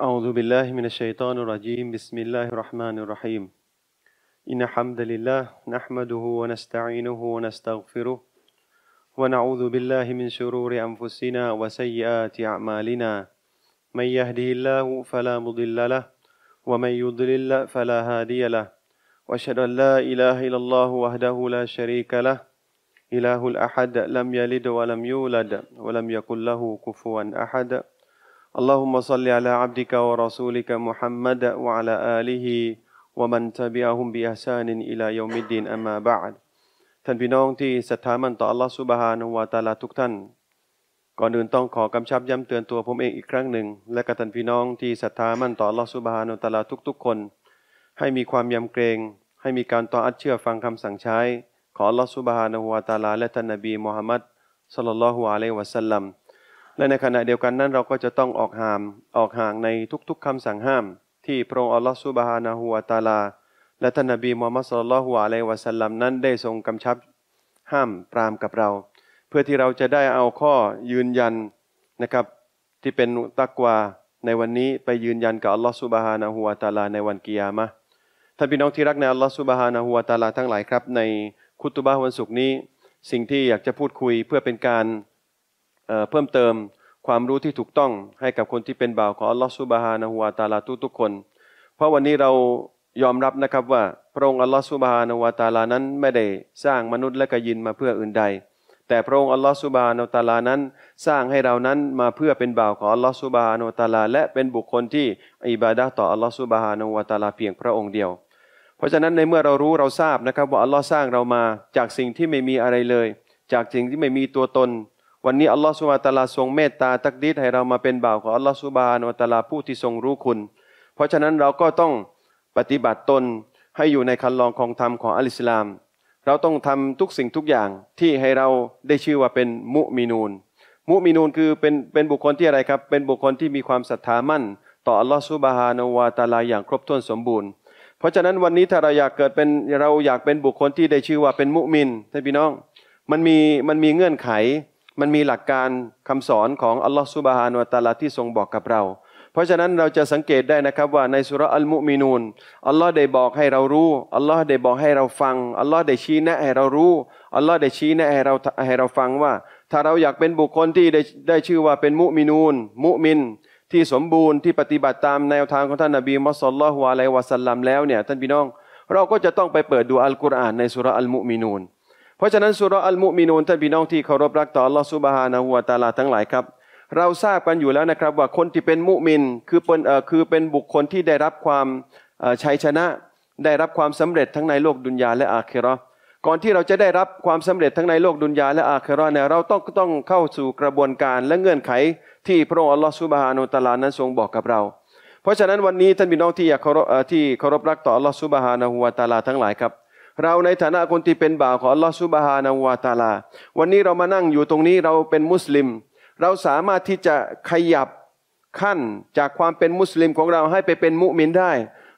أعوذ بالله من الشيطان الرجيم بسم الله الرحمن الرحيم إن الحمد لله نحمده ونستعينه ونستغفره ونعوذ بالله من شرور أنفسنا وسيئات أعمالنا من يهده الله فلا مضل له ومن يضلل فلا هادي له وأشهد أن لا إله إلا الله وحده لا شريك له إله الأحد لم يلد ولم يولد ولم يكن له كفوا أحد اللهم صل على عبدك ورسولك محمد وعلى آله ومن تبعهم بإحسان إلى يوم الدين أما بعد ท่านพี่น้องที่ศรัทธามั่นต่อ Allah subhanahu w ะ taala ทุกท่านก่อนอื่นต้องขอกำชับย้ำเตือนตัวผมเองอีกครั้งหนึ่ง และกับท่านพี่น้องที่ศรัทธามั่นต่อ Allah subhanahu w ะ taala ทุกๆคน ให้มีความยำเกรง ให้มีการต่ออัดเชื่อฟังคำสั่งใช้ ของ Allah سبحانه และ ت ع a ل ى และท่านนบีมูฮัมมัดสัลลัลลอฮุอะลัยฮิวะสัลลัมและในขณะเดียวกันนั้นเราก็จะต้องออกห่ามออกห่างในทุกๆคำสั่งห้าม ที่พระองค์อัลลอฮฺสุบฮานาหัวตาลา และท่านนบีมูฮัมมัดสุลลัลฮุอะลัยวะสัลลัมนั้นได้ทรงกำชับห้ามปรามกับเรา เพื่อที่เราจะได้เอาข้อยืนยันนะครับ ที่เป็นตักวาในวันนี้ไปยืนยันกับอัลลอฮฺสุบฮานาหัวตาลาในวันกิยามะท่านพี่น้องที่รักในอัลลอฮฺสุบฮานาหัวตาลาทั้งหลายครับในคุตุบะวันศุกร์นี้ สิ่งที่อยากจะพูดคุยเพื่อเป็นการเพิ่มเติมความรู้ที่ถูกต้องให้กับคนที่เป็นบ่าวของอัลลอฮฺสุบฮานะฮุวาตาลาทุกทุกคน เพราะวันนี้เรายอมรับนะครับว่าพระองค์อัลลอฮฺสุบฮานะฮุวาตาลานั้นไม่ได้สร้างมนุษย์และกยินมาเพื่ออื่นใด แต่พระองค์อัลลอฮฺสุบฮานะฮุวาตาลานั้นสร้างให้เรานั้นมาเพื่อเป็นบ่าวของอัลลอฮฺสุบฮานะฮุวาตาลาและเป็นบุคคลที่อิบาดะต่ออัลลอฮฺสุบฮานะฮุวาตาลาเพียงพระองค์เดียว เพราะฉะนั้นในเมื่อเรารู้เราทราบนะครับว่าอัลลอฮ์สร้างเรามาจากสิ่งที่ไม่มีอะไรเลย จากสิ่งที่ไม่มีตัวตนวันนี้อัลลอฮฺสุบานตาลาทรงเมตตาตักดีดให้เรามาเป็นบ่าวของอัลลอฮฺสุบานวตาลาผู้ที่ทรงรู้คุณ เพราะฉะนั้นเราก็ต้องปฏิบัติตนให้อยู่ในคันลองของธรรมของอัลอิสลาม เราต้องทำทุกสิ่งทุกอย่างที่ให้เราได้ชื่อว่าเป็นมุมีนูน มุมีนูนคือเป็นเป็นบุคคลที่อะไรครับ เป็นบุคคลที่มีความศรัทธามั่น ต่ออัลลอฮฺสุบฮานวตาลาอย่างครบถ้วนสมบูรณ์ เพราะฉะนั้นวันนี้ถ้าเราอยากเกิดเป็นเราอยากเป็นบุคคลที่ได้ชื่อว่าเป็นมุมินท่านพี่น้องมันมีมันมีเงื่อนไขมันมีหลักการคำสอนของอัลลอฮฺสุบฮานุตาลาที่ทรงบอกกับเรา เพราะฉะนั้นเราจะสังเกตได้นะครับว่าในสุรอัลมุมินูนอัลลอฮ์ได้บอกให้เรารู้อัลลอฮ์ได้บอกให้เราฟังอัลลอฮ์ได้ชี้แนะให้เรารู้อัลลอฮ์ได้ชี้แนะให้เราให้เราฟังว่า ถ้าเราอยากเป็นบุคคลที่ได้ได้ชื่อว่าเป็นมุมินูนมุมินที่สมบูรณ์ที่ปฏิบัติตามแนวทางของท่านนบีมุสลลัลฮวะไลวะสัลลัมแล้วเนี่ยท่านพี่น้องเราก็จะต้องไปเปิดดูอัลกุรอานในสุรอัลมุมินูนราะฉะนั้นสุรอัลมุมินูนท่านพี่น้องที่เคารพรักต่ออัลลอฮฺซุบฮานะฮูวะตาลาทั้งหลายครับ เราทราบกันอยู่แล้วนะครับว่าคนที่เป็นมุมินคือเป็นเอ่อคือเป็นบุคคลที่ได้รับความชัยชนะ ได้รับความสำเร็จทั้งในโลกดุนยาและอาคิรอก่อนที่เราจะได้รับความสำเร็จทั้งในโลกดุนยาและอาคิรอเนี่ยเราต้องต้องเข้าสู่กระบวนการและเงื่อนไขที่พระองค์อัลลอฮฺซุบฮานะตาลานั้นทรงบอกกับเรา เพราะฉะนั้นวันนี้ ท่านพี่น้องที่อยากที่เคารพรักต่ออัลลอฮฺซุบฮานะฮูวะตาลาทั้งหลายครับเราในฐานะคนที่เป็นบ่าวของลอสุบฮานาวาตาลา วันนี้เรามานั่งอยู่ตรงนี้เราเป็นมุสลิม เราสามารถที่จะขยับขั้นจากความเป็นมุสลิมของเราให้ไปเป็นมุมินได้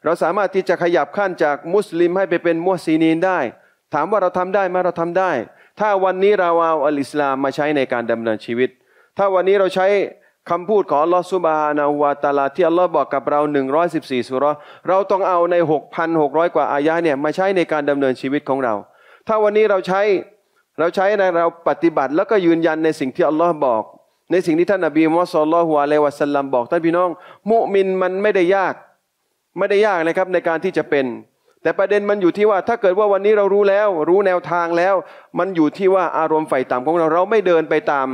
เราสามารถที่จะขยับขั้นจากมุสลิมให้ไปเป็นมุสซีนีนได้ ถามว่าเราทำได้ไหมเราทำได้ ถ้าวันนี้เราเอาอัลอิสลามมาใช้ในการดำเนินชีวิต ถ้าวันนี้เราใช้คำพูดของอลอฮุบานาวาตาลาที่อัลลอฮ์บอกกับเรา 114สุรเราต้องเอาใน6,600 กว่าอายะเนี่ย มาใช้ในการดำเนินชีวิตของเรา ถ้าวันนี้เราใช้ เราใช้นะเราปฏิบัติแล้วก็ยืนยันในสิ่งที่อัลลอฮ์บอก ในสิ่งที่ท่านับีมุฮมมสุลลัลฮุอะลัยวะสัลลัม บอกท่านพี่น้อง มุมินมันไม่ได้ยาก ไม่ได้ยากนะครับในการที่จะเป็น แต่ประเด็นมันอยู่ที่ว่าถ้าเกิดว่าวันนี้เรารู้แล้วรู้แนวทางแล้ว มันอยู่ที่ว่าอารมณ์ไฟต่ำของเราเราไม่เดินไปตาม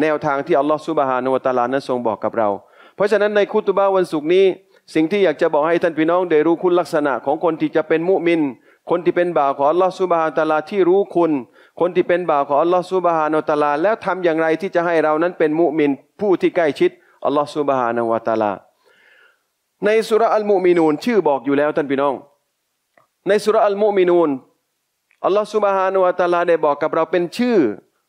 แนวทางที่อัลลอฮฺสุบฮานุวตาลานั้นทรงบอกกับเรา เพราะฉะนั้นในคุตบ้าวันศุกร์นี้ สิ่งที่อยากจะบอกให้ท่านพี่น้องได้รู้คุณลักษณะของคนที่จะเป็นมุมิน คนที่เป็นบ่าวของอัลลอฮฺสุบฮานุตาลาที่รู้คุณ คนที่เป็นบ่าวของอัลลอฮฺสุบฮานุตาลาแล้วทำอย่างไรที่จะให้เรานั้นเป็นมุมิน ผู้ที่ใกล้ชิดอัลลอฮฺสุบฮานุวตาลาในสุรอัลมุมินูนชื่อบอกอยู่แล้วท่านพี่น้อง ในสุรอัลมุมินูนอัลลอฮฺสุบฮานุวตาลาได้บอกกับเราเป็นชื่อ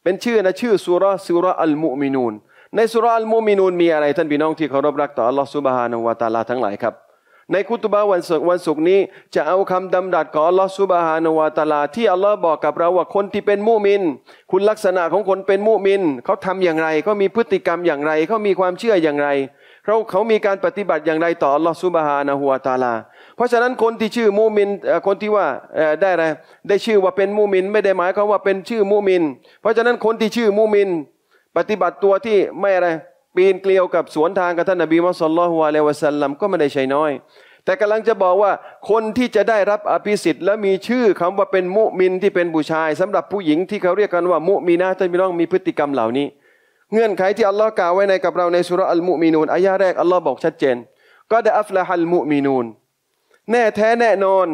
เป็นชื่อนะชื่อสุรสุรอัลมุมินูนในสุรอัลมุมินูนมีอะไรท่านพี่น้องที่เคารพรักต่ออัลลอฮฺสุบฮานะวะตาลาทั้งหลายครับ ในคุตบะวันศุกร์วันศุกร์นี้จะเอาคำดำรัสของอัลลอฮฺสุบฮานะวะตาลาที่อัลลอฮฺบอกกับเราว่าคนที่เป็นมุมิน คุณลักษณะของคนเป็นมุมินเขาทำอย่างไรเขามีพฤติกรรมอย่างไรเขามีความเชื่ออย่างไรเขาเขามีการปฏิบัติอย่างไรต่ออัลลอฮฺสุบฮานะฮุวาตาลาเพราะฉะนั้นคนที่ชื่อมูมินคนที่ว่าได้อะไรได้ชื่อว่าเป็นมูมินไม่ได้หมายความว่าเป็นชื่อมูมิน เพราะฉะนั้นคนที่ชื่อมูมิน ปฏิบัติตัวที่ไม่อะไรปีนเกลียวกับสวนทางกับท่านนบีมุสลิมอะลัยวะสัลลัมก็ไม่ได้ใช่น้อย แต่กำลังจะบอกว่าคนที่จะได้รับอภิสิทธิ์และมีชื่อคำว่าเป็นมุมินที่เป็นผู้ชาย สำหรับผู้หญิงที่เขาเรียกกันว่ามุมีนาท่านพี่น้องมีพฤติกรรมเหล่านี้ เงื่อนไขที่อัลลอฮ์กล่าวไว้ในกับเราในสุรอัลมุมีนูนอายะแรกอัลลอฮ์บอกชัดเจน ก็ได้อัฟละฮัลมุมีนูนแน่แท้แน่นอน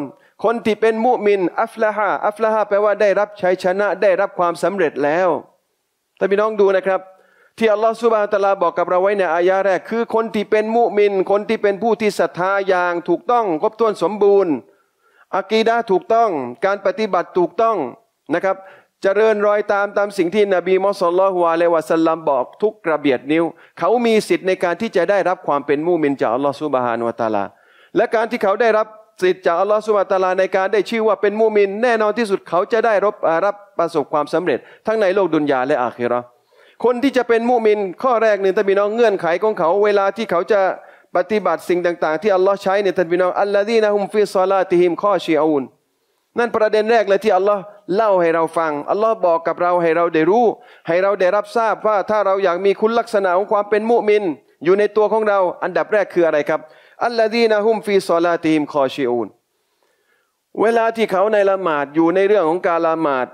คนที่เป็นมุมินอัฟละฮาอัฟละฮาแปลว่าได้รับชัยชนะได้รับความสำเร็จแล้วท่านพี่น้องดูนะครับ ที่อัลลอฮฺสุบานตะลาบอกกับเราไว้ในอายาแรก คือคนที่เป็นมุมิน คนที่เป็นผู้ที่ศรัทธาอย่างถูกต้องครบถ้วนสมบูรณ์อากีดาถูกต้องการปฏิบัติถูกต้องนะครับจเจริญรอยตามตามสิ่งที่นบีมอสลลฮวาเลวะสัลลัมบอกทุกกระเบียดนิ้ว เขามีสิทธิ์ในการที่จะได้รับความเป็นมุมินจากอัลลอฮฺสุบฮานวะตะลาและการที่เขาได้รับสิทธิ์จากอัลลอฮฺสุบะตาลาในการได้ชื่อว่าเป็นมุมิน แน่นอนที่สุดเขาจะได้รับรับประสบความสำเร็จ ทั้งในโลกดุนยาและอาคีรอคนที่จะเป็นมุมิน ข้อแรกหนึ่งท่านพี่น้องเงื่อนไขของเขา เวลาที่เขาจะปฏิบัติสิ่งต่างๆที่อัลลอฮ์ใช้เนี่ยท่านพี่น้อง อัลลอฮีนะฮุมฟิซาลาติฮิมข้อชีอูนนั่นประเด็นแรกเลยที่อัลลอฮ์เล่าให้เราฟังอัลลอฮ์บอกกับเราให้เราได้รู้ ให้เราได้รับทราบว่าถ้าเราอยากมีคุณลักษณะของความเป็นมุมิน อยู่ในตัวของเราอันดับแรกคืออะไรครับอัลลอดีนะฮุมฟีซอลาตีมคอชิอูนเวลาที่เขาในละหมาดอยู่ในเรื่องของการละหมาด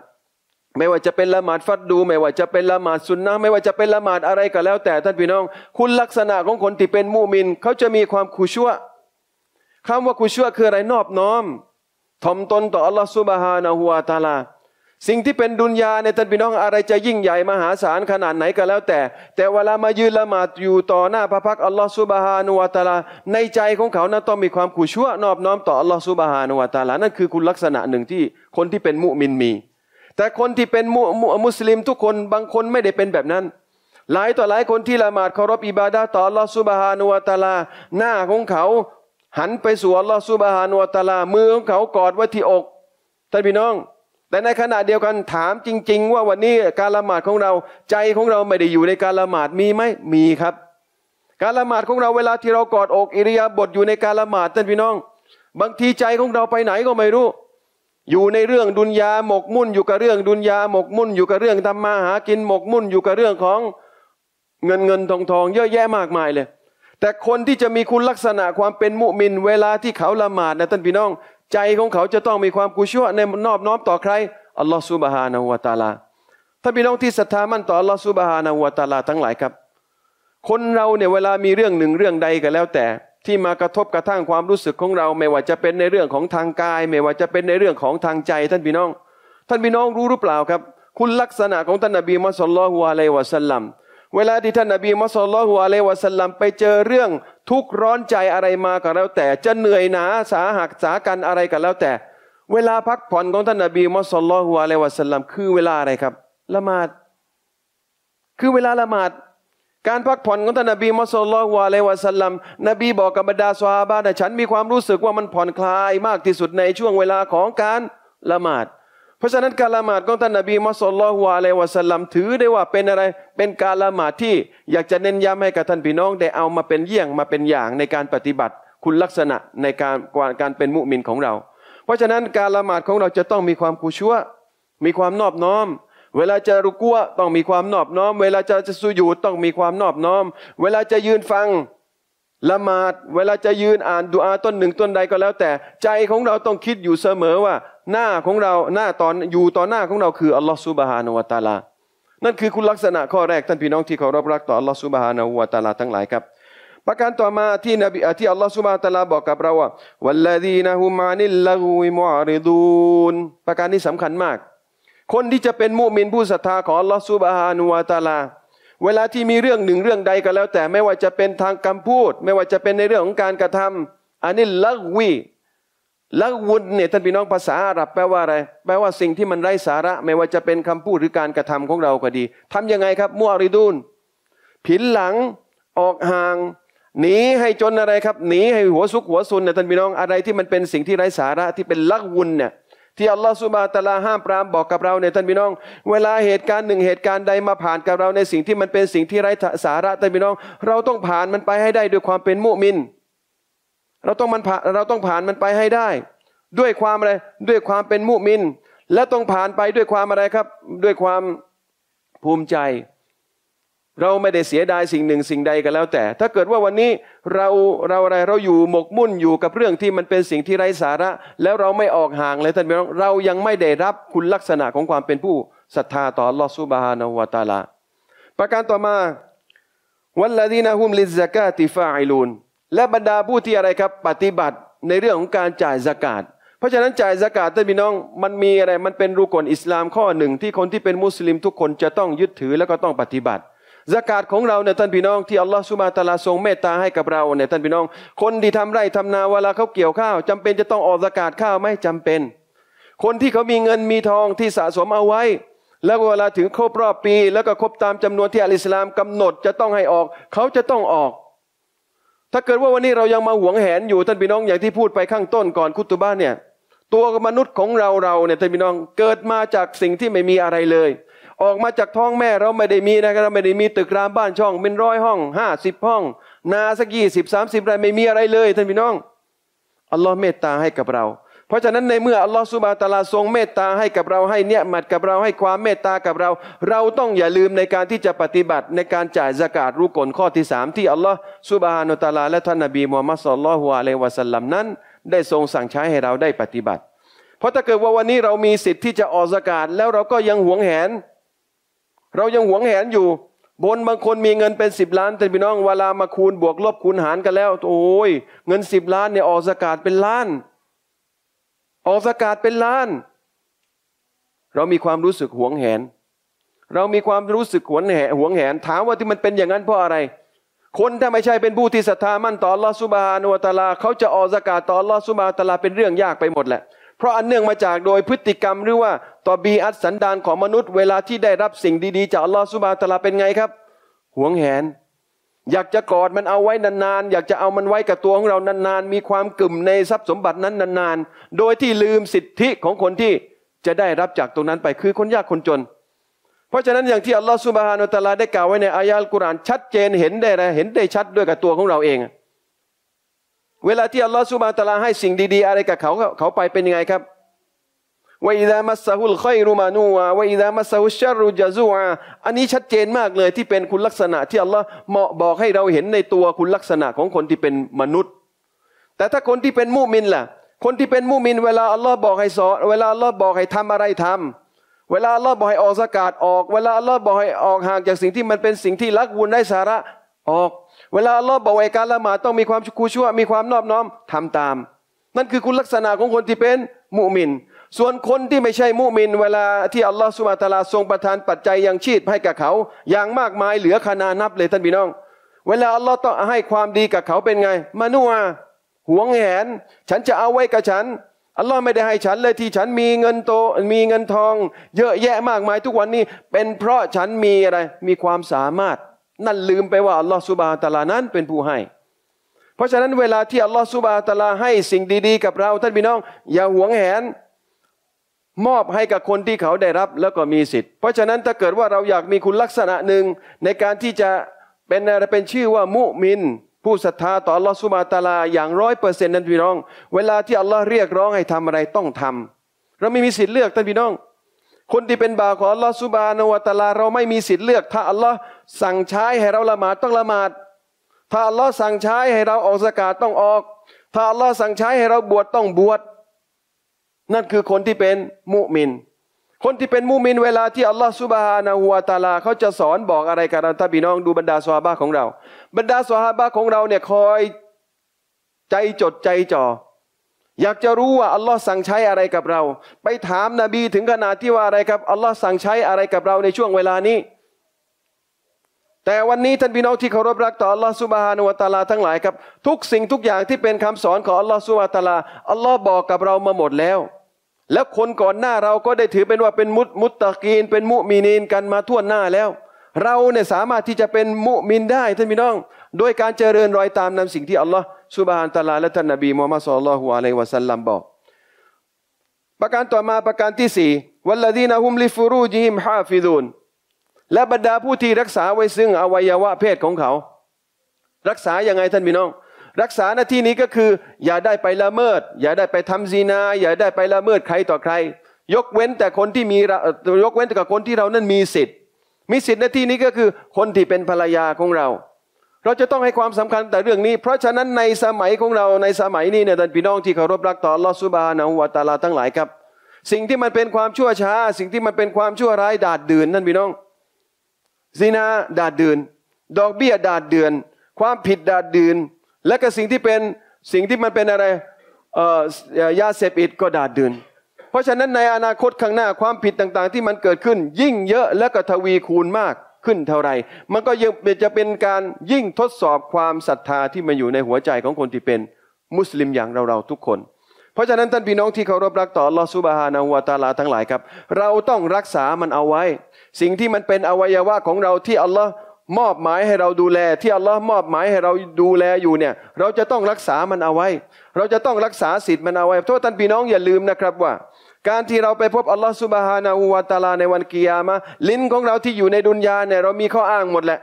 ไม่ว่าจะเป็นละหมาดฟัดดู ไม่ว่าจะเป็นละหมาดสุนนะไม่ว่าจะเป็นละหมาดอะไรก็แล้วแต่ท่านพี่น้อง คุณลักษณะของคนที่เป็นมุมินเขาจะมีความคุชั่วคำว่าคุชั่วคืออะไรนอบน้อมถ่อมตนต่ออัลลอฮฺซุบฮานะฮุวาตาลาสิ่งที่เป็นดุนยาในท่านพี่น้องอะไรจะยิ่งใหญ่มหาศาลขนาดไหนก็แล้วแต่แต่เวลามายืนละหมาดอยู่ต่อหน้าพระพักอัลลอฮฺสุบฮานุวะตาลาในใจของเขานั้นต้องมีความขู่ชั่วนอบน้อมต่ออัลลอฮฺสุบฮานุวะตาลานั่นคือคุณลักษณะหนึ่งที่คนที่เป็นมุมินมี แต่คนที่เป็นมุมุสลิม ทุกคนบางคนไม่ได้เป็นแบบนั้น หลายต่อหลายคนที่ละหมาดเคารพอิบาดาต่ออัลลอฮฺสุบฮานุวะตาลา หน้าของเขา หันไปสู่อัลลอฮฺสุบฮานุวะตาลามือของเขากอดไว้ที่อกท่านพี่น้องแต่ในขณะเดียวกันถามจริงๆว่าวันนี้การละหมาดของเรา ใจของเราไม่ได้อยู่ในการละหมาดมีไหมมีครับ การละหมาดของเราเวลาที่เรากอดอกอิริยาบถอยู่ในการละหมาดท่านพี่น้อง บางทีใจของเราไปไหนก็ไม่รู้ อยู่ในเรื่องดุนยาหมกมุ่น อยู่กับเรื่องดุนยาหมกมุ่นอยู่กับเรื่องทำมาหากินหมกมุ่น อยู่กับเรื่องของเงินเงินทองทองเยอะแยะมากมายเลย แต่คนที่จะมีคุณลักษณะความเป็นมุมินเวลาที่เขาละหมาดนะท่านพี่น้องใจของเขาจะต้องมีความกุชั่วในนอบน้อมต่อใคร อัลลอฮฺซุบฮานะฮูวะตาลาถ้าพี่น้องที่ศรัทธามั่นต่ออัลลอฮฺซุบฮานะฮูวะตาลา ทั้งหลายครับ คนเราเนี่ยเวลามีเรื่องหนึ่งเรื่องใดก็แล้วแต่ ที่มากระทบกระทั่งความรู้สึกของเรา ไม่ว่าจะเป็นในเรื่องของทางกาย ไม่ว่าจะเป็นในเรื่องของทางใจท่านพี่น้อง ท่านพี่น้องรู้หรือเปล่าครับคุณลักษณะของท่านนบีมุสลิมฮุอะลัยวะสัลลัมเวลาที่ท่านนบีมุสลิมฮุอะลัยวะสัลลัมไปเจอเรื่องทุกร้อนใจอะไรมาก็แล้วแต่ จะเหนื่อยหนาสาหักสากันอะไรก็แล้วแต่ เวลาพักผ่อนของท่านนบีมอสลฮุอะลัยวะสัลลัมคือเวลาอะไรครับ ละหมาดคือเวลาละหมาดการพักผ่อนของท่านนบีมอสลฮุอะลัยวะสัลลัมนบีบอกกับบรรดาสวาบานะฉันมีความรู้สึกว่ามันผ่อนคลายมากที่สุดในช่วงเวลาของการละหมาดเพราะฉะนั้น การละหมาดของท่านนบีมัสลลฮุฮวาเลวะสลัมถือได้ว่าเป็นอะไรเป็นการละหมาดที่อยากจะเน้นย้ำให้กับท่านพี่น้องได้เอามาเป็นเยี่ยงมาเป็นอย่างในการปฏิบัติคุณลักษณะในการการเป็นมุมินของเรา เพราะฉะนั้นการละหมาดของเราจะต้องมีความคูชัวมีความนอบน้อม เวลาจะรุกัวต้องมีความนอบน้อม เวลาจะจะสุยูต้องมีความนอบน้อม เวลาจะยืนฟังละหมาดเวลาจะยืนอ่านดูอาต้นหนึ่งต้นใดก็แล้วแต่ใจของเราต้องคิดอยู่เสมอว่าหน้าของเราหน้าตอนอยู่ต่อหน้าของเราคืออัลลอฮฺซุบฮานุวะตาลา นั่นคือคุณลักษณะข้อแรกท่านพี่น้องที่เคารพรักต่ออัลลอฮฺซุบฮานุวะตาลาทั้งหลายครับ ประการต่อมาที่นบีที่อัลลอฮฺสุบฮานวตาลาบอกกับเราว่า วัลลดีนะฮุมานิลลกวยมอาริดูนประการนี้สำคัญมาก คนที่จะเป็นมุมินผู้ศรัทธาของอัลลอฮฺสุบฮานุวาตาลา เวลาที่มีเรื่องหนึ่งเรื่องใดก็แล้วแต่ไม่ว่าจะเป็นทางคำพูด ไม่ว่าจะเป็นในเรื่องของการกระทำอันนี้ละวีละวุดเนี่ยท่านพี่น้องภาษาอาหรับแปลว่าอะไร แปลว่าสิ่งที่มันไร้สาระ ไม่ว่าจะเป็นคำพูดหรือการกระทำของเราก็ดี ทํำยังไงครับ มัวริดูนผินหลัง ออกห่าง หนีให้จนอะไรครับ หนีให้หัวซุกหัวซุนเนี่ยท่านพี่น้องอะไรที่มันเป็นสิ่งที่ไร้สาระที่เป็นลักวุนเนี่ย ที่อัลลอฮฺสุบะตะลาห้ามปรามบอกกับเราเนี่ยท่านพี่น้อง เวลาเหตุการณ์หนึ่งเหตุการณ์ใดมาผ่านกับเราในสิ่งที่มันเป็นสิ่งที่ไร้สาระท่านพี่น้อง เราต้องผ่านมันไปให้ได้ด้วยความเป็นมุมินเราต้องมันผ่านเราต้องผ่านมันไปให้ได้ ด้วยความอะไรด้วยความเป็นมุมิน และต้องผ่านไปด้วยความอะไรครับ ด้วยความภูมิใจ เราไม่ได้เสียดายสิ่งหนึ่งสิ่งใดกันแล้วแต่ ถ้าเกิดว่าวันนี้เราเราอะไรเราอยู่หมกมุ่นอยู่กับเรื่องที่มันเป็นสิ่งที่ไร้สาระ แล้วเราไม่ออกห่างเลยท่านพี่น้องเรายังไม่ได้รับคุณลักษณะของความเป็นผู้ศรัทธาต่อลอสุบฮานาวตาลา ประการต่อมาวัลลดีนะฮุมลิซกาติฟาอิลูนและบรรดาผู้ที่อะไรครับปฏิบัติในเรื่องของการจ่ายสกาดเพราะฉะนั้นจ่ายสกาดท่านพี่น้อง มันมีอะไรมันเป็นรูกลอิสลามข้อหนึ่ง ที่คนที่เป็นมุสลิมทุกคนจะต้องยึดถือแล้วก็ต้องปฏิบัติสกาดของเราเนี่ย ท่านพี่น้อง ที่อัลลอฮฺสุบะตาลาทรงเมตตาให้กับเราเนี่ยท่านพี่น้อง คนที่ทำไร่ทำนาเวลาเขาเกี่ยวข้าว จำเป็นจะต้องออกสกาดข้าวไม่จำเป็น คนที่เขามีเงินมีทองที่สะสมเอาไว้ แล้วเวลาถึงครบรอบปี แล้วก็ครบตามจำนวนที่อัลอิสลามกำหนดจะต้องให้ออกเขาจะต้องออกถ้าเกิดว่าวันนี้เรายังมาหวงแหนอยู่ท่านพี่น้องอย่างที่พูดไปข้างต้นก่อนคุตตุบ้านเนี่ย ตัวมนุษย์ของเราเราเนี่ยท่านพี่น้องเกิดมาจากสิ่งที่ไม่มีอะไรเลย ออกมาจากท้องแม่เราไม่ได้มีนะครับเราไม่ได้มีตึกรามบ้านช่องเป็นร้อยห้องห้าสิบห้อง นาสักยี่สิบสามสิบไรไม่มีอะไรเลยท่านพี่น้อง อัลลอฮ์เมตตาให้กับเราเพราะฉะนั้นในเมื่ออัลลอฮฺสุบะตาลาทรงเมตตาให้กับเราให้เนี่ยมัดกับเราให้ความเมตตากับเรา เราต้องอย่าลืมในการที่จะปฏิบัติในการจ่ายสกาดรู้กลข้อที่สามที่อัลลอฮฺสุบะฮานุตาลาและท่านนบีมูฮัมมัดสุลลัลฮุอะลัยวะสัลลัมนั้น ได้ทรงสั่งใช้ให้เราได้ปฏิบัติ เพราะถ้าเกิดว่าวันนี้เรามีสิทธิ์ที่จะออกสกาดแล้วเราก็ยังหวงแหน เรายังหวงแหนอยู่ บนบางคนมีเงินเป็นสิบล้านแต่พี่น้องเวลามาคูณบวกลบคูณหารกันแล้ว โอ้ยเงินิบล้านเนี่ยออกสกาดเป็นล้านออกสกาศเป็นล้าน เรามีความรู้สึกหวงแหน เรามีความรู้สึกหวงแหนหวงแหนถามว่าที่มันเป็นอย่างนั้นเพราะอะไร คนถ้าไม่ใช่เป็นผู้ที่ศรัทธามั่นต่อลอสุบานวตาลาเขาจะออกสกาศต่อลอสุบาตาลาเป็นเรื่องยากไปหมดแหละ เพราะอันเนื่องมาจากโดยพฤติกรรมหรือว่าต่อบีอัตสันดานของมนุษย์ เวลาที่ได้รับสิ่งดีๆ จากอัลลอฮฺสุบาตลาเป็นไงครับหวงแหนอยากจะกอดมันเอาไว้นานๆ อยากจะเอามันไว้กับตัวของเรานานๆ มีความกลุ่มในทรัพย์สมบัตินั้นนานๆโดยที่ลืมสิทธิของคนที่จะได้รับจากตรงนั้นไปคือคนยากคนจน เพราะฉะนั้น อย่างที่อัลลอฮฺสุบฮานุตะลาได้กล่าวไว้ในอายะห์กุรานชัดเจนเห็นได้เห็นได้ชัดด้วยกับตัวของเราเองเวลาที่อัลลอฮฺสุบฮานุตะลาให้สิ่งดีๆอะไรกับเขาเขาไปเป็นยังไงครับ وإذا مسه الخير منوعا وإذا مسه الشر جزوعا อันนี้ชัดเจนมากเลยที่เป็นคุณลักษณะ ที่อัลลอฮ์เหมาะบอกให้เราเห็นในตัวคุณลักษณะของคนที่เป็นมนุษย์ แต่ถ้าคนที่เป็นมุมินล่ะ คนที่เป็นมุมินเวลาอัลลอฮ์บอกให้สอเวลาอัลลอฮ์บอกให้ทำอะไรทำ เวลาอัลลอฮ์บอกให้ออกสกาดออก เวลาอัลลอฮ์บอกให้ออกห่างจากสิ่งที่มันเป็นสิ่งที่ลักวุ่นได้สาระออก เวลาอัลลอฮ์บอกให้การละหมาดต้องมีความชกชั่ว มีความนอบน้อมทำตาม นั่นคือคุณลักษณะของคนที่เป็นมุมินส่วนคนที่ไม่ใช่มุมินเวลาที่อัลลอฮฺสุบะตาลาทรงประทานปัจจัยยังชีพให้กับเขาอย่างมากมายเหลือคนานับเลยท่านพี่น้อง เวลาอัลลอฮฺต้องให้ความดีกับเขาเป็นไงมานัวหวงแหน ฉันจะเอาไว้กับฉันอัลลอฮ์ไม่ได้ให้ฉันเลยที่ฉันมีเงินโตมีเงินทอง เยอะแยะมากมายทุกวันนี้ เป็นเพราะฉันมีอะไรมีความสามารถ นั่นลืมไปว่าอัลลอฮฺสุบะตาลานั้นเป็นผู้ให้ เพราะฉะนั้นเวลาที่อัลลอฮฺสุบะตาลาให้สิ่งดีๆกับเราท่านพี่น้อง อย่าหวงแหนมอบให้กับคนที่เขาได้รับแล้วก็มีสิทธิ์ เพราะฉะนั้นถ้าเกิดว่าเราอยากมีคุณลักษณะหนึ่ง ในการที่จะเป็นอะไรเป็นชื่อว่ามุมิน ผู้ศรัทธาต่ออัลลอฮฺสุบาตาลาอย่างร้อยเปอร์เซ็นต์นั้นพี่น้อง เวลาที่อัลลอฮ์เรียกร้องให้ทำอะไรต้องทำ เราไม่มีสิทธิ์เลือกท่านพี่น้อง คนที่เป็นบ่าวของอัลลอฮฺสุบานวตาลา เราไม่มีสิทธิ์เลือก ถ้าอัลลอฮ์สั่งใช้ให้เราละหมาดต้องละหมาดถ้าอัลลอฮ์สั่งใช้ให้เราออกสกาดต้องออกถ้าอัลลอฮ์สั่งใช้ให้เราบวชต้องบวชนั่นคือคนที่เป็นมุมิน คนที่เป็น มุมิน เวลาที่อัลลอฮฺสุบฮานาหัวตาลาเขาจะสอนบอกอะไรกันท่านพี่น้องดูบรรดาสวาบาของเรา บรรดาสวาบาของเราเนี่ยคอยใจจดใจจ่ออยากจะรู้ว่าอัลลอฮ์สั่งใช้อะไรกับเรา ไปถามนาบีถึงขนาดที่ว่าอะไรครับอัลลอฮ์สั่งใช้อะไรกับเราในช่วงเวลานี้ แต่วันนี้ท่านพี่น้องที่เคารพรักต่ออัลลอฮ์สุบฮานุวะตาลาทั้งหลายครับทุกสิ่งทุกอย่างที่เป็นคำสอนของอัลลอฮ์สุบฮานุวะตาลาอัลลอฮ์บอกกับเรามาหมดแล้วแล้วคนก่อนหน้าเราก็ได้ถือเป็นว่าเป็นมุตมุตตะกีนเป็นมุมีนีนกันมาทั่วหน้าแล้ว เราเนี่ยสามารถที่จะเป็นมุมินได้ท่านพี่น้อง โดยการเจริญรอยตามนำสิ่งที่อัลลอฮ์สุบฮานตะลาและท่านนบีมูฮัมมัดสุลลัลฮุอะลัยวะสัลลัมบอก ประการต่อมาประการที่สี่วัลลดีนะฮุมลิฟูรูจิฮิมฮาฟิดูนและบรรดาผู้ที่รักษาไว้ซึ่ง อวัยวะเพศของเขา รักษาอย่างไงท่านพี่น้องรักษาหน้าที่นี้ก็คือ อย่าได้ไปละเมิด อย่าได้ไปทำซีนา อย่าได้ไปละเมิดใครต่อใคร ยกเว้นแต่คนที่มียกเว้นแต่คนที่เรานั้นมีสิทธิ์ มีสิทธิ์หน้าที่นี้ก็คือคนที่เป็นภรรยาของเรา เราจะต้องให้ความสำคัญแต่เรื่องนี้ เพราะฉะนั้นในสมัยของเราในสมัยนี้เนี่ยท่านพี่น้องที่เคารพรักต่อลอสุบานะวตาลาทั้งหลายครับ สิ่งที่มันเป็นความชั่วช้า สิ่งที่มันเป็นความชั่วร้ายดาดดืนนั่นพี่น้องซีนาดาดดืน ดอกเบี้ยดาดเดือนความผิดดาดดืนและก็สิ่งที่เป็นสิ่งที่มันเป็นอะไรยาเสพติดก็ดาดดินเพราะฉะนั้นในอนาคตข้างหน้าความผิดต่างๆ ที่มันเกิดขึ้น ยิ่งเยอะและก็ทวีคูณมากขึ้นเท่าไรมันก็ยังจะเป็นการยิ่งทดสอบความศรัทธาที่มันอยู่ในหัวใจของคนที่เป็นมุสลิมอย่างเราๆทุกคน เพราะฉะนั้นท่านพี่น้องที่เคารพรักต่อลอสุบฮานาวตาลาทั้งหลายครับ เราต้องรักษามันเอาไว้สิ่งที่มันเป็นอวัยวะของเราที่อัลลอฮ์มอบหมายให้เราดูแล ที่อัลลอฮ์มอบหมายให้เราดูแลอยู่เนี่ยเราจะต้องรักษามันเอาไว้ เราจะต้องรักษาสิทธิ์มันเอาไว้ โทษท่านพี่น้องอย่าลืมนะครับว่า การที่เราไปพบอัลลอฮ์สุบฮานาอูวาตาลาในวันกิยามะลิ้นของเราที่อยู่ในดุนยาเนี่ยเรามีข้ออ้างหมดแหละ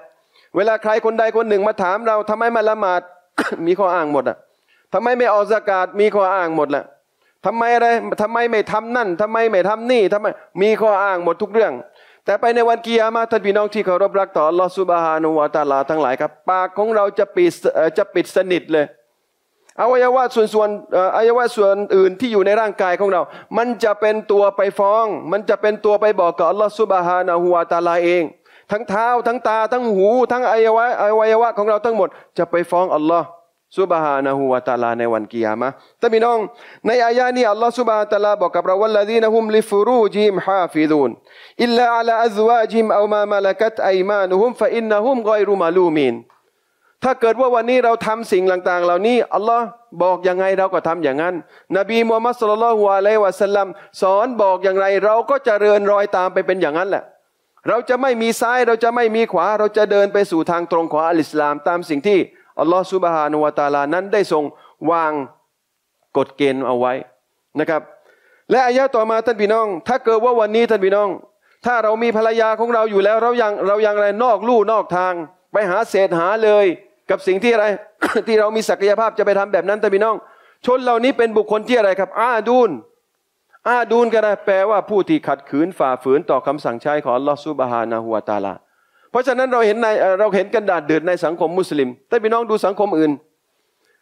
เวลาใครคนใดคนหนึ่งมาถามเราทำไมมาละหมาดมีข้ออ้างหมดอ่ะทำไมไม่ออกากาศมีข้ออ้างหมดแหละทำไมอะไรทำไมไม่ทำนั่น ทำไมไม่ทำนี่ทำไม มีข้ออ้างหมดทุกเรื่องแต่ไปในวันกิยามาท่านพี่น้องที่เคารพรักต่อลอสุบฮานุวาตาลาทั้งหลายครับปากของเราจะปิดจะปิดสนิทเลยอวัยวะส่วนส่วนอวัยวะส่วนอื่นที่อยู่ในร่างกายของเรา มันจะเป็นตัวไปฟ้อง มันจะเป็นตัวไปบอกกับอลอสุบฮานุวาตาลาเอง ทั้งเท้าทั้งตาทั้งหู ทั้งอวัยวะอวัยวะของเราทั้งหมด จะไปฟ้องอัลลอฮ์ซุบฮานะฮูวะตาลาในวันกิยามะแต่พี่น้องในอายะนี้อัลลอฮ์ซุบฮานะตะลาบอกกับเราว่าละดีนะฮุมลิฟรูจิมฮาฟิดูนอิลลาอัลอาซวาจิมเอามามาละกัตไอมานุฮุมฟะอินนะฮุมกอยรุมาลูมินถ้าเกิดว่าวันนี้เราทำสิ่งต่างๆ เหล่านี้ อัลลอฮ์บอกยังไงเราก็ทำอย่างนั้น นบีมูฮัมมัดสุลลัลฮุอะลัยวะสัลลัมสอนบอกอย่างไรเราก็จะเรินรอยตามไปเป็นอย่างนั้นแหละ เราจะไม่มีซ้ายเราจะไม่มีขวาเราจะเดินไปสู่ทางตรงของอัลอิสลามตามสิ่งที่อัลลอฮฺสุบฮานุวาตาลา นั้นได้ทรงวางกฎเกณฑ์เอาไว้นะครับ และ อายะต่อมาท่านพี่น้อง ถ้าเกิดว่าวันนี้ท่านพี่น้อง ถ้าเรามีภรรยาของเราอยู่แล้ว เรายังเรายังอะไรนอกลู่นอกทาง ไปหาเศษหาเลยกับสิ่งที่อะไรที่เรามีศักยภาพจะไปทำแบบนั้นท่านพี่น้อง ชนเหล่านี้เป็นบุคคลที่อะไรครับ อาดูนอาดูน ก็ได้แปลว่าผู้ที่ขัดขืนฝ่าฝืนต่อคำสั่งใช้ของลอสุบฮานาหัวตาลาเพราะฉะนั้นเราเห็นในเราเห็นกันดาดเดือดในสังคมมุสลิม แต่พี่น้องดูสังคมอื่น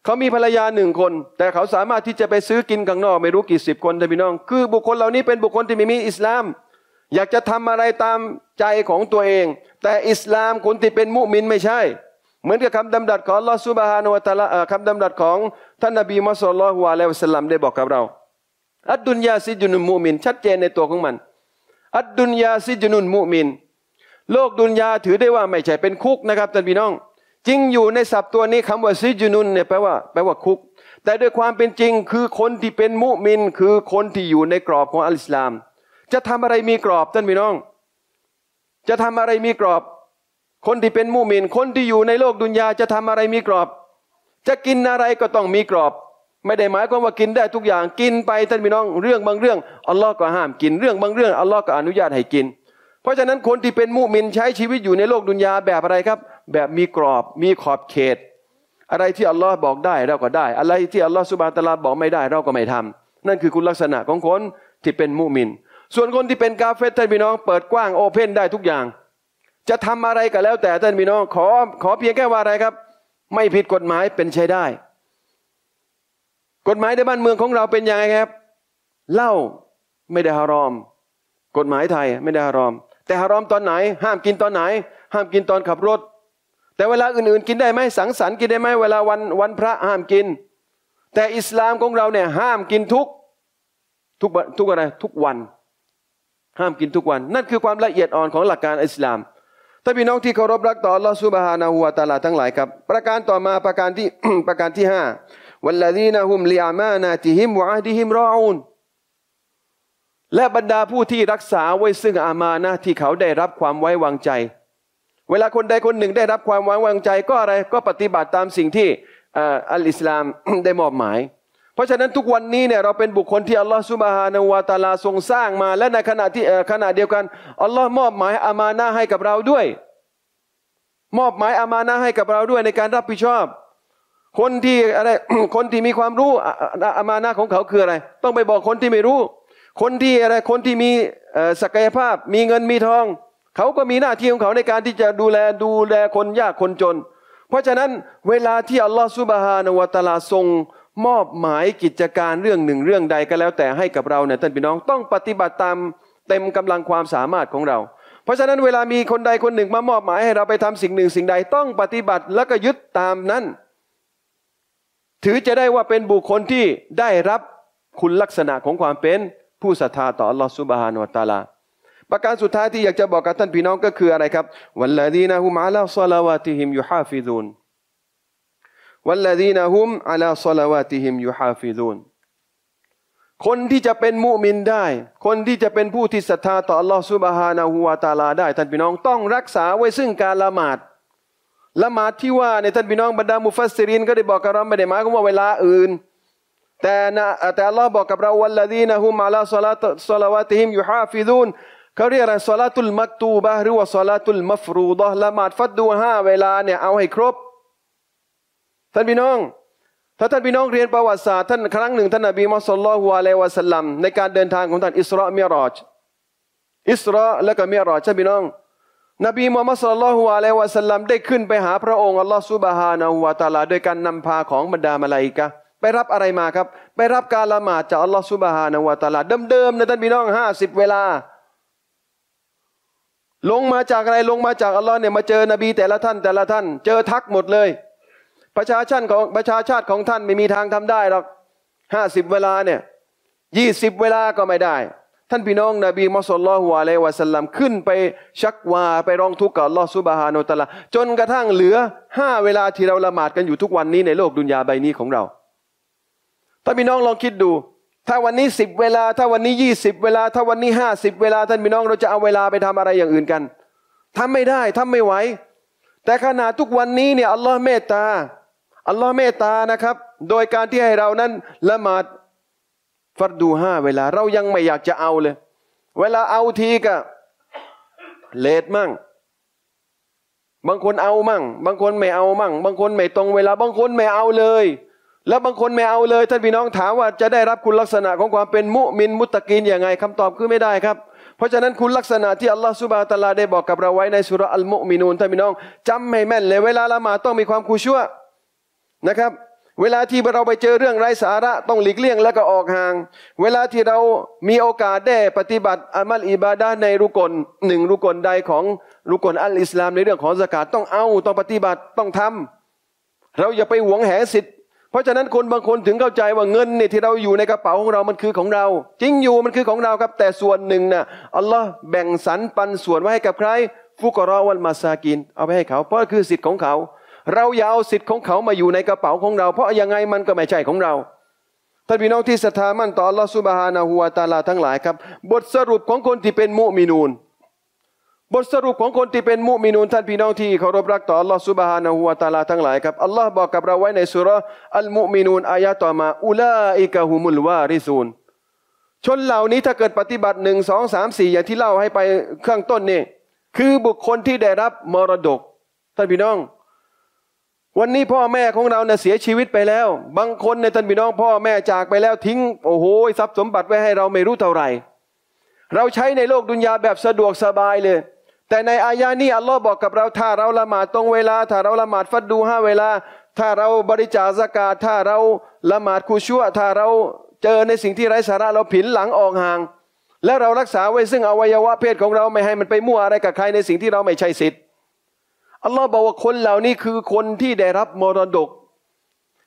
เขามีภรรยาหนึ่งคน แต่เขาสามารถที่จะไปซื้อกินข้างนอกไม่รู้กี่สิบคนแต่พี่น้อง คือบุคคลเหล่านี้เป็นบุคคลที่ไม่มีอิสลาม อยากจะทำอะไรตามใจของตัวเอง แต่อิสลามคนที่เป็นมุมินไม่ใช่ เหมือนกับคำดำดัดของลอสุบฮานุวะตะละคำดำดัดของท่านนบีมุสลิมละฮ์วะเัวสลัมได้บอกกับเรา อัดดุนยาซิจุนุมุมิน ชัดเจนในตัวของมัน อัดดุนยาซิจุนุมุมินโลกดุนยาถือได้ว่าไม่ใช่เป็นคุกนะครับท่านพี่น้อง จริงอยู่ในศัพท์ตัวนี้คำว่าซิจุนุนเนี่ยแปลว่าแปลว่าคุก แต่ด้วยความเป็นจริงคือคนที่เป็นมุมินคือคนที่อยู่ในกรอบของอัลอฮ์ลาม จะทำอะไรมีกรอบท่านพี่น้อง จะทำอะไรมีกรอบ คนที่เป็นมุมิน คนที่อยู่ในโลกดุนยาจะทำอะไรมีกรอบ จะกินอะไรก็ต้องมีกรอบ ไม่ได้หมายความว่ากินได้ทุกอย่างกินไปท่านพี่น้อง เรื่องบางเรื่องอัลลอฮ์ก็ห้ามกิน เรื่องบางเรื่องอัลลอฮ์ก็อนุญาตให้กินราะฉะนั้นคนที่เป็นมุมินใช้ชีวิตอยู่ในโลกดุนยาแบบอะไรครับ แบบมีกรอบมีขอบเขต อะไรที่อัลลอฮ์บอกได้เราก็ได้ อะไรที่อัลลอฮ์สุบานตะลาบอกไม่ได้เราก็ไม่ทำ นั่นคือคุณลักษณะของคนที่เป็นมุมิน ส่วนคนที่เป็นกาเฟตท่านพี่น้อง เปิดกว้างโอเพนได้ทุกอย่าง จะทำอะไรก็แล้วแต่ท่านพี่น้องขอขอเพียงแค่ว่าอะไรครับ ไม่ผิดกฎหมายเป็นใช้ได้ กฎหมายในบ้านเมืองของเราเป็นยังไงครับเหล้าไม่ได้ฮารอม กฎหมายไทยไม่ได้ฮารอมแต่ฮารอมตอนไหน ห้ามกินตอนไหน ห้ามกินตอนขับรถ แต่เวลาอื่นๆ กินได้ไหมสังสรรค์กินได้ไหมเวลาวันวันพระห้ามกิน แต่อิสลามของเราเนี่ยห้ามกินทุกทุกทุกอะไรทุกวัน ห้ามกินทุกวัน นั่นคือความละเอียดอ่อนของหลักการอิสลามท่านพี่น้องที่เคารพรักต่อลอสุบฮานาหัวตาลาทั้งหลายครับ ประการต่อมาประการที่ประการที่ห้าวัลลทีนะฮุมลิอามานาติฮิมวะดีฮิมรออูนและบรรดาผู้ที่รักษาไว้ซึ่งอามานะที่เขาได้รับความไว้วางใจ เวลาคนใดคนหนึ่งได้รับความไว้วางใจก็อะไร ก็ปฏิบัติตามสิ่งที่อัลอิสลามได้มอบหมาย เพราะฉะนั้นทุกวันนี้เนี่ยเราเป็นบุคคลที่อัลลอฮฺสุบฮานาวาตาลาทรงสร้างมา และในขณะที่ขณะเดียวกันอัลลอฮ์มอบหมายอามานะให้กับเราด้วย มอบหมายอามานะให้กับเราด้วยในการรับผิดชอบ คนที่อะไรคนที่มีความรู้อามานะของเขาคืออะไร ต้องไปบอกคนที่ไม่รู้คนที่อะไรคนที่มีศักยภาพ มีเงินมีทอง เขาก็มีหน้าที่ของเขาในการที่จะดูแลดูแลคนยากคนจนเพราะฉะนั้นเวลาที่อัลลอฮฺซุบฮานวะตาลาทรง มอบหมายกิจการเรื่องหนึ่งเรื่องใดก็แล้วแต่ให้กับเราเนี่ยท่านพี่น้องต้องปฏิบัติตามเต็มกำลังความสามารถของเรา เพราะฉะนั้นเวลามีคนใดคนหนึ่งมามอบหมายให้เราไปทำสิ่งหนึ่งสิ่งใดต้องปฏิบัติแล้วก็ยึดตามนั้น ถือจะได้ว่าเป็นบุคคลที่ได้รับคุณลักษณะของความเป็นผู้ศรัทธาต่ออัลลอฮฺซุบฮานวตาลาประการสุดท้ายที่อยากจะบอกกับท่านพี่น้องก็คืออะไรครับ วันละดีนะฮุมอาลาซาลาวาติฮิมยูฮาฟิซูนวันละดีนะฮุมอาลาซาลาวาติฮิมยูฮาฟิซูนคนที่จะเป็นมุมินได้ คนที่จะเป็นผู้ที่ศรัทธาต่ออัลลอฮฺซุบฮานาฮูวาตาลาได้ท่านพี่น้องต้องรักษาไว้ซึ่งการละหมาด ละหมาดที่ว่าในท่านพี่น้องบรรดามุฟัสซิรินก็ได้บอกกับเราไม่ได้หมายความว่าเวลาอื่นแต่นะแต่อัลลอฮ์บอกกับเราวัลลดีนะฮุมอาลาสลาตสลาวะติฮิมยูฮาฟิดูนเขาเรียกอะไรสลาตุลมักตูบะหรือว่าสลาตุลมัฟรูดะละหมาดฟัดดูห้าเวลาเนี่ยเอาให้ครบท่านพี่น้อง ถ้าท่านพี่น้องเรียนประวัติศาสตร์ท่านครั้งหนึ่งท่านนบีมุสลิมฮุอะลัยวะสัลลัมในการเดินทางของท่านอิสราเมิรอจอิสราและก็มิรอจท่านพี่น้อง นบีมุฮัมมัดสุลลัลฮุอะลัยวะสัลลัมได้ขึ้นไปหาพระองค์อัลลอฮ์ซุบฮานะฮูวะตาลาโดยการนำพาของบรรดามลาอิกะไปรับอะไรมาครับ ไปรับการละหมาดจากอัลลอฮฺซุบฮานะวะตาลาเดิมๆนะท่านพี่น้องห้าสิบเวลา ลงมาจากอะไรลงมาจากอัลลอฮ์เนี่ยมาเจอนบีแต่ละท่านแต่ละท่าน เจอทักหมดเลย ประชาชาติของประชาชาติ ของท่านไม่มีทางทำได้หรอกห้าสิบเวลาเนี่ยยี่สิบเวลาก็ไม่ได้ ท่านพี่น้องนบีมุสลัลฮุอะลัยวะสัลลัมขึ้นไปชักวาไปร้องทุกข์กับอัลลอฮ์ซุบฮานะตะลาจนกระทั่งเหลือห้าเวลาที่เราละหมาดกันอยู่ทุกวันนี้ในโลกดุนยาใบนี้ของเราถ้าพี่น้องลองคิดดู ถ้าวันนี้สิบเวลา ถ้าวันนี้ยี่สิบเวลา ถ้าวันนี้ห้าสิบเวลา ท่านพี่น้องเราจะเอาเวลาไปทำอะไรอย่างอื่นกัน ทำไม่ได้ ทำไม่ไหว แต่ ขณะทุกวันนี้เนี่ยอัลลอฮ์เมตตา อัลลอฮ์เมตตานะครับ โดยการที่ให้เรานั้น ละหมาดฟัดดูห้าเวลา เรายังไม่อยากจะเอาเลย เวลาเอาทีก็เลดมั่ง บางคนเอามั่งบางคนไม่เอามั่ง บางคนไม่ตรง เวลา บางคนไม่เอาเลยแล้วบางคนไม่เอาเลย ท่านพี่น้องถามว่าจะได้รับคุณลักษณะของความเป็นมุมินมุตตะกินอย่างไงคำตอบคือไม่ได้ ครับ เพราะฉะนั้นคุณลักษณะที่อัลลอฮฺสุบะตะลาได้บอกกับเราไว้ในสุรอัลมุมินูนท่านพี่น้องจำให้แม่นเลย เวลาละหมาต้องมีความคูชั่วนะครับ เวลาที่เราไปเจอเรื่องไร้สาระต้องหลีกเลี่ยงแล้วก็ออกห่าง เวลาที่เรามีโอกาสได้ปฏิบัติ อามัลอิบาดาในรุกลหนึ่งรุกลใดของรุกลอัลอิสลามในเรื่องของสกาดต้องเอา ต้องปฏิบัติต้องทำ เราอย่าไปหวงแหสิทธิราะฉะนั้นคนบางคนถึงเข้าใจว่าเงินเนี่ยที่เราอยู่ในกระเป๋าของเรามันคือของเรา จริงอยู่มันคือของเราครับแต่ส่วนหนึ่งนะ่ะอัลลอฮ์แบ่งสรรปันส่วนไว้ให้กับใครฟุกรอวันมาซากินเอาไปให้เขาเพราะคือสิทธิ์ของเขา เราอย่าเอาสิทธิ์ของเขามาอยู่ในกระเป๋าของเรา เพราะยังไงมันก็ไม่ใช่ของเราท่านพี่น้องที่ศรัทธามั่นต่ออัลลอฮ์สุบฮานะฮัวตาลาทั้งหลายครับ บทสรุปของคนที่เป็นมุมินูนบทสรุปของคนที่เป็นมุมินูนท่านพี่น้องที่เคารพรักต่ออัลลอฮ์ซุบฮานะฮูวาตาลาทั้งหลายครับอัลลอฮ์บอกกับเราไว้ในสุรอัลมุมินูน อายะต่อมา อุลาอิกะฮุมุลวาริซูน ชนเหล่านี้ถ้าเกิดปฏิบัติหนึ่งสองสามสี่อย่างที่เล่าให้ไปเครื่องต้นนี่ คือบุคคลที่ได้รับมรดกท่านพี่น้อง วันนี้พ่อแม่ของเราเนี่ยเสียชีวิตไปแล้ว บางคนในท่านพี่น้องพ่อแม่จากไปแล้ว ทิ้งโอ้โหทรัพย์สมบัติไว้ให้เราไม่รู้เท่าไหร่เราใช้ในโลกดุนยาแบบสะดวกสบายเลยแต่ในอายานี้ อัลลอฮ์บอกกับเรา ถ้าเราละหมาดตรงเวลา ถ้าเราละหมาดฟัดดูห้าเวลา ถ้าเราบริจาคสกาถ้าเราละหมาดคูชั่วถ้าเราเจอในสิ่งที่ไร้สาระเราผินหลังออกห่างและเรารักษาไว้ซึ่งอวัยวะเพศของเราไม่ให้มันไปมั่วอะไรกับใครในสิ่งที่เราไม่ใช่สิทธิ์อัลลอฮ์บอกว่าคนเหล่านี้คือคนที่ได้รับมรดก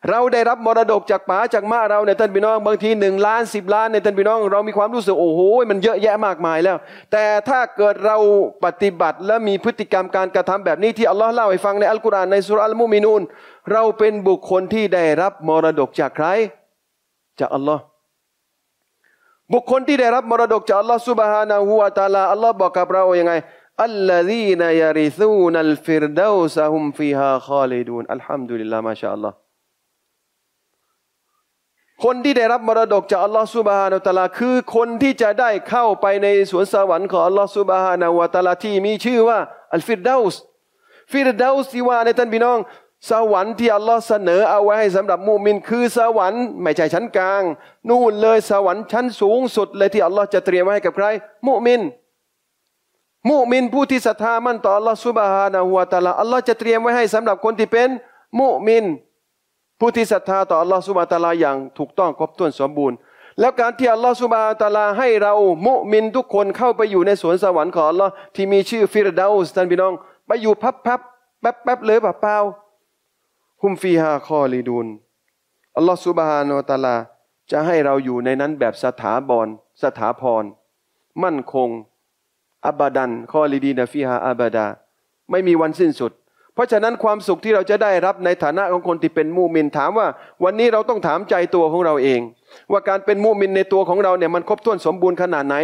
เราได้รับมรดกจากป๋าจากม้าเราในท่านพี่น้อง บางทีหนึ่งล้านสิบล้านในท่านพี่น้องเรามีความรู้สึก โอ้โหมันเยอะแยะมากมายแล้ว แต่ถ้าเกิดเราปฏิบัติและมีพฤติกรรมการกระทำแบบนี้ที่อัลลอฮ์เล่าให้ฟังในอัลกุรอานในสุรอัลมุมินูนเราเป็นบุคคลที่ได้รับมรดกจากใครจากอัลลอฮ์บุคคลที่ได้รับมรดกจากอัลลอฮ์สุบฮานาหูวาตาลาอัลลอฮ์บอกกับเราอย่างไงอัลลอฮีนยาริซูนัลฟิรดาวซะฮุมฟีฮาคอลิดูนอัลฮัมดุลิลลาห์มาชาอัลลอฮ์คนที่ได้รับมรดกจากอัลลอฮฺสุบฮานาตะลาคือคนที่จะได้เข้าไปในสวนสวรรค์ของอัลลอฮฺสุบฮานาวะตะลาที่มีชื่อว่าอัลฟิรดาอุสฟิรดาอุสที่ว่าในท่านพี่น้องสวรรค์ที่อัลลอฮฺเสนอเอาไว้ให้สำหรับมุมิน คือสวรรค์ไม่ใช่ชั้นกลาง นู่นเลยสวรรค์ชั้นสูงสุดเลยที่อัลลอฮฺจะเตรียมไว้ให้กับใครมุมิน มุมินผู้ที่ศรัทธามั่นต่ออัลลอฮฺสุบฮานาวะตะลาอัลลอฮฺจะเตรียมไว้ให้สำหรับคนที่เป็น มุมินผู้ที่ศรัทธาต่ออัลลอฮฺสุบะตาลาอย่าง ถูกต้องครบถ้วนสมบูรณ์ แล้วการที่อัลลอฮฺสุบะตาลา ให้เรามุมินทุกคนเข้าไปอยู่ในสวนสวรรค์ของอัลลอฮ์ที่มีชื่อฟิรดาอุสตันบินอง ไปอยู่พับพับแป๊บแป๊บเลยเปล่าฮุมฟีฮาคอลีดูนอัลลอฮฺสุบฮานอตาลาจะให้เราอยู่ในนั้นแบบสถาบอนสถาพรมั่นคงอับดัน คอลีดีนฟีฮาอับดา ไม่มีวันสิ้นสุดเพราะฉะนั้นความสุขที่เราจะได้รับในฐานะของคนที่เป็นมูมินถามว่า วันนี้เราต้องถามใจตัวของเราเอง ว่าการเป็นมูมินในตัวของเราเนี่ยมันครบถ้วนสมบูรณ์ขนาดไหน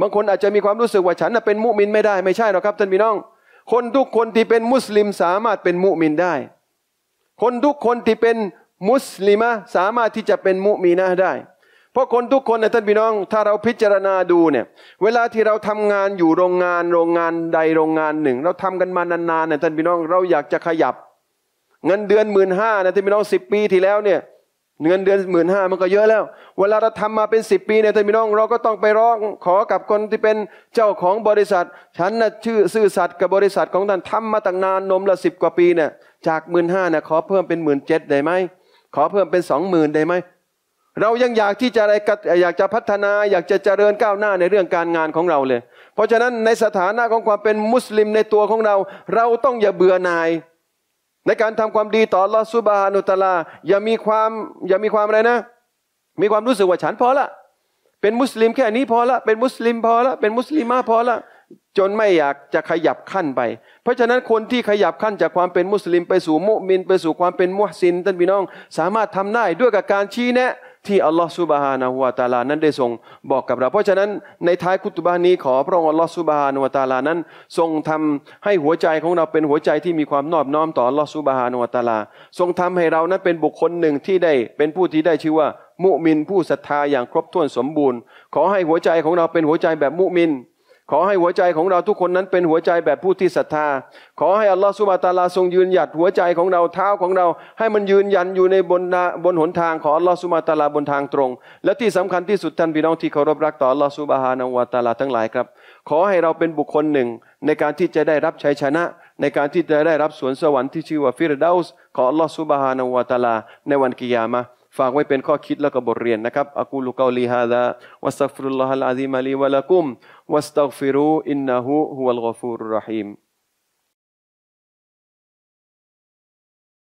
บางคนอาจจะมีความรู้สึกว่าฉันเป็นมูมินไม่ได้ไม่ใช่หรอกครับท่านพี่น้องคนทุกคนที่เป็นมุสลิมสามารถเป็นมูมินได้ คนทุกคนที่เป็นมุสลิมะสามารถที่จะเป็นมุมีนะได้เพราะคนทุกคนนะท่านพี่น้อง ถ้าเราพิจารณาดูเนี่ย เวลาที่เราทำงานอยู่โรงงานโรงงานใดโรงงานหนึ่ง เราทำกันมานานๆเนี่ะท่านพี่น้อง เราอยากจะขยับ เงินเดือนหมื่นห้านะท่านพี่น้องสิบปีที่แล้วเนี่ยเงินเดือนหมื่นห้ามันก็เยอะแล้ว เวลาเราทำมาเป็นสิบปีเนี่ยท่านพี่น้องเราก็ต้องไปร้องขอกับคนที่เป็นเจ้าของบริษัทฉันนะชื่อซื่อสัตย์กับบริษัทของท่านทำมาตั้งนานนมละสิบกว่าปีเนี่ยจากหมื่นห้าเนี่ยขอเพิ่มเป็นหมื่นเจ็ดได้ไหมขอเพิ่มเป็นสองหมื่นได้ไหมเรายังอยากที่จะอะไรอยากจะพัฒนาอยากจะเจริญก้าวหน้าในเรื่องการงานของเราเลย เพราะฉะนั้นในสถานะของความเป็นมุสลิมในตัวของเรา เราต้องอย่าเบื่อหน่าย ในการทำความดีต่อลอสุบานุตลาอย่ามีความอย่ามีความอะไรนะ มีความรู้สึกว่าฉันพอละเป็นมุสลิมแค่นี้พอละเป็นมุสลิมพอละเป็นมุสลิมาพอละจนไม่อยากจะขยับขั้นไป เพราะฉะนั้นคนที่ขยับขั้นจากความเป็นมุสลิมไปสู่มุมินไปสู่ความเป็นมุฮซินท่านพี่น้องสามารถทำได้ด้วยกับการชี้แนะที่อัลลอฮฺสุบฮานะฮุวาตาลานั้นได้ทรงบอกกับเรา เพราะฉะนั้นในท้ายคุตบานี้ขอพระองค์อัลลอฮฺสุบฮานะฮุวาตาลานั้น ทรงทำให้หัวใจของเราเป็นหัวใจที่มีความนอบน้อมต่ออัลลอฮฺสุบฮานะฮุวาตาลา ทรงทำให้เรานั้นเป็นบุคคลหนึ่งที่ได้ เป็นผู้ที่ได้ชื่อว่า มุมิน ผู้ศรัทธาอย่างครบถ้วนสมบูรณ์ ขอให้หัวใจของเราเป็นหัวใจแบบมุมินขอให้หัวใจของเราทุกคนนั้นเป็นหัวใจแบบผู้ที่ศรัทธาขอให้อัลลอฮฺสุบะตาลาทรงยืนหยัดหัวใจของเราเท้าของเรา ให้มันยืนยันอยู่ในบนบนหนทางของอัลลอฮฺสุบะตาลาบนทางตรง และที่สำคัญที่สุดท่านพี่น้องที่เคารพรักต่ออัลลอฮฺสุบะฮานาวะตาลาทั้งหลายครับ ขอให้เราเป็นบุคคลหนึ่งในการที่จะได้รับชัยชนะในการที่จะได้รับสวนสวรรค์ที่ชื่อว่าฟิรดาสของอัลลอฮฺสุบะฮานาวะตาลาในวันกิยามะฝากไว้เป็นข้อคิดแล้วก็บทเรียนนะครับอากูลุกาลีฮาดะวัสตัฟรุลลอฮ์อัลอาซีมาลีวะลักุมวัสตักฟิรูอินนะฮูฮุวัลกอฟูรุรรฮีม